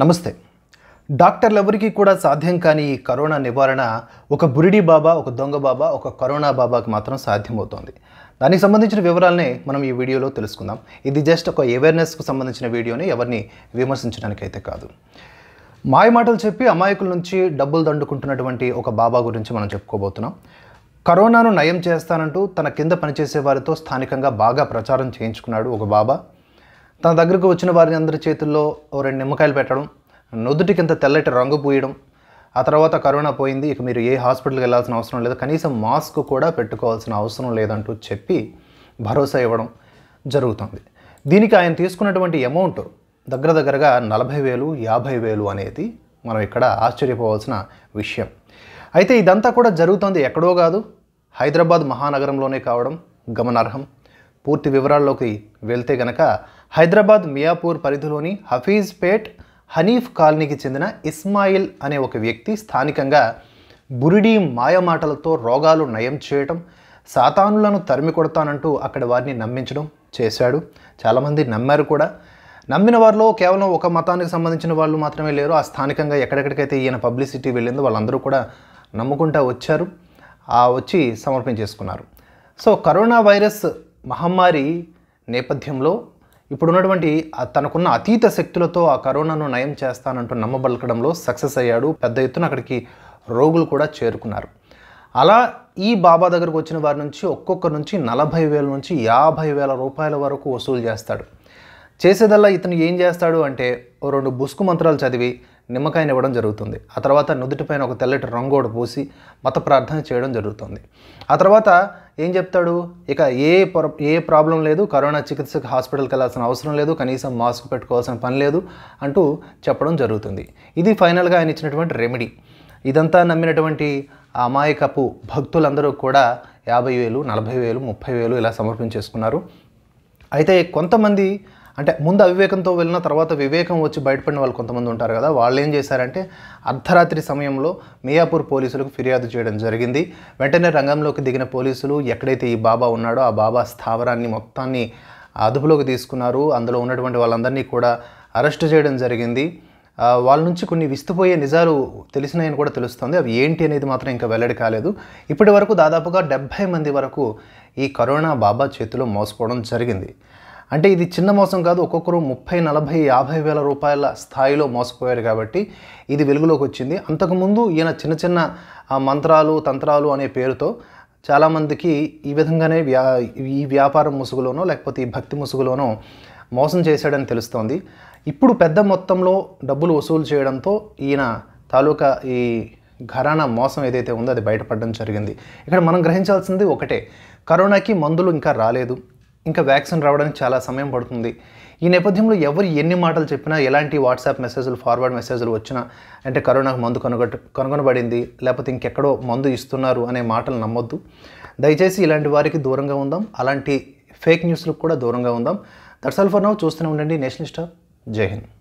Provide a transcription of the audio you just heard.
నమస్తే డాక్టర్లు డాక్టర్లెవరికి కూడా సాధ్యం కాని ఈ కరోనా నివారణ ఒక బురిడి బాబా ఒక దొంగ బాబా ఒక కరోనా బాబాకి మాత్రం సాధ్యమవుతోంది దానికి సంబంధించిన వివరాలని మనం ఈ వీడియోలో తెలుసుకుందాం ఇది జస్ట్ ఒక అవేర్నెస్కు సంబంధించిన వీడియోని ఎవరిని విమర్శించడానికైతే కాదు మాయమాటలు చెప్పి అమాయకుల నుంచి డబ్బులు దండుకుంటున్నటువంటి ఒక బాబా గురించి మనం చెప్పుకోబోతున్నాం కరోనాను నయం చేస్తానంటూ తన కింద పనిచేసే వారితో స్థానికంగా బాగా ప్రచారం చేయించుకున్నాడు ఒక బాబా తన దగ్గరకు వచ్చిన వారిని అందరి చేతుల్లో ఓ రెండు నిమ్మకాయలు పెట్టడం నుదుటికి ఇంత తెల్లటి రంగు పూయడం ఆ తర్వాత కరోనా పోయింది ఇక మీరు ఏ హాస్పిటల్కి వెళ్ళాల్సిన అవసరం లేదు కనీసం మాస్క్ కూడా పెట్టుకోవాల్సిన అవసరం లేదంటూ చెప్పి భరోసా ఇవ్వడం జరుగుతుంది దీనికి ఆయన తీసుకున్నటువంటి అమౌంట్ దగ్గర దగ్గరగా నలభై వేలు యాభై వేలు అనేది మనం ఇక్కడ ఆశ్చర్యపోవాల్సిన విషయం అయితే ఇదంతా కూడా జరుగుతుంది ఎక్కడో కాదు హైదరాబాద్ మహానగరంలోనే కావడం గమనార్హం పూర్తి వివరాల్లోకి వెళ్తే గనక హైదరాబాద్ మియాపూర్ పరిధిలోని హఫీజ్పేట్ హనీఫ్ కాలనీకి చెందిన ఇస్మాయిల్ అనే ఒక వ్యక్తి స్థానికంగా బురిడి మాయమాటలతో రోగాలు నయం చేయటం సాతానులను తరిమి కొడతానంటూ అక్కడ వారిని నమ్మించడం చేశాడు చాలామంది నమ్మారు కూడా నమ్మిన వారిలో కేవలం ఒక మతానికి సంబంధించిన వాళ్ళు మాత్రమే లేరు ఆ స్థానికంగా ఎక్కడెక్కడికైతే ఈయన పబ్లిసిటీ వెళ్ళిందో వాళ్ళందరూ కూడా నమ్ముకుంటా వచ్చారు ఆ వచ్చి సమర్పించేసుకున్నారు సో కరోనా వైరస్ మహమ్మారి నేపథ్యంలో ఇప్పుడున్నటువంటి తనకున్న అతీత శక్తులతో ఆ కరోనాను నయం చేస్తానంటూ నమ్మబలకడంలో సక్సెస్ అయ్యాడు పెద్ద ఎత్తున అక్కడికి రోగులు కూడా చేరుకున్నారు అలా ఈ బాబా దగ్గరకు వచ్చిన వారి నుంచి ఒక్కొక్కరి నుంచి నలభై వేల నుంచి యాభై వేల రూపాయల వరకు వసూలు చేస్తాడు చేసేదల్లా ఇతను ఏం చేస్తాడు అంటే ఓ రెండు బుసుకు మంత్రాలు చదివి నిమ్మకాయని ఇవ్వడం జరుగుతుంది ఆ తర్వాత నుదుటిపైన ఒక తెల్లటి రంగోడు పోసి మత ప్రార్థన చేయడం జరుగుతుంది ఆ తర్వాత ఏం చెప్తాడు ఇక ఏ ఏ ప్రాబ్లం లేదు కరోనా చికిత్సకు హాస్పిటల్కి వెళ్ళాల్సిన అవసరం లేదు కనీసం మాస్క్ పెట్టుకోవాల్సిన పని లేదు అంటూ చెప్పడం జరుగుతుంది ఇది ఫైనల్గా ఆయన ఇచ్చినటువంటి రెమెడీ ఇదంతా నమ్మినటువంటి అమాయకపు భక్తులందరూ కూడా యాభై వేలు నలభై వేలు ముప్పై వేలు ఇలా సమర్పించేసుకున్నారు అయితే కొంతమంది అంటే ముందు అవివేకంతో వెళ్ళిన తర్వాత వివేకం వచ్చి బయటపడిన వాళ్ళు కొంతమంది ఉంటారు కదా వాళ్ళు ఏం చేశారంటే అర్ధరాత్రి సమయంలో మియాపూర్ పోలీసులకు ఫిర్యాదు చేయడం జరిగింది వెంటనే రంగంలోకి దిగిన పోలీసులు ఎక్కడైతే ఈ బాబా ఉన్నాడో ఆ బాబా స్థావరాన్ని మొత్తాన్ని అదుపులోకి తీసుకున్నారు అందులో ఉన్నటువంటి వాళ్ళందరినీ కూడా అరెస్ట్ చేయడం జరిగింది వాళ్ళ నుంచి కొన్ని విస్తుపోయే నిజాలు తెలిసినాయని కూడా తెలుస్తుంది అవి ఏంటి అనేది మాత్రం ఇంకా వెల్లడి కాలేదు ఇప్పటి వరకు దాదాపుగా డెబ్భై మంది వరకు ఈ కరోనా బాబా చేతిలో మోసపోవడం జరిగింది అంటే ఇది చిన్న మోసం కాదు ఒక్కొక్కరు ముప్పై నలభై యాభై వేల రూపాయల స్థాయిలో మోసపోయారు కాబట్టి ఇది వెలుగులోకి వచ్చింది అంతకుముందు ఈయన చిన్న చిన్న మంత్రాలు తంత్రాలు అనే పేరుతో చాలామందికి ఈ విధంగానే వ్యా ఈ వ్యాపారం ముసుగులోనో లేకపోతే ఈ భక్తి ముసుగులోనో మోసం చేశాడని తెలుస్తోంది ఇప్పుడు పెద్ద మొత్తంలో డబ్బులు వసూలు చేయడంతో ఈయన తాలూకా ఈ ఘరానా మోసం ఏదైతే ఉందో అది బయటపడడం జరిగింది ఇక్కడ మనం గ్రహించాల్సింది ఒకటే కరోనాకి మందులు ఇంకా రాలేదు ఇంకా వ్యాక్సిన్ రావడానికి చాలా సమయం పడుతుంది ఈ నేపథ్యంలో ఎవరు ఎన్ని మాటలు చెప్పినా ఎలాంటి వాట్సాప్ మెసేజ్లు ఫార్వర్డ్ మెసేజ్లు వచ్చినా అంటే కరోనాకు మందు కనుగొట్టు కనుగొనబడింది లేకపోతే ఇంకెక్కడో మందు ఇస్తున్నారు అనే మాటలు నమ్మొద్దు దయచేసి ఇలాంటి వారికి దూరంగా ఉందాం అలాంటి ఫేక్ న్యూస్లకు కూడా దూరంగా ఉందాం దట్స్ ఆల్ ఫర్ నౌ చూస్తూనే ఉండండి నేషనల్ స్టార్ జై హింద్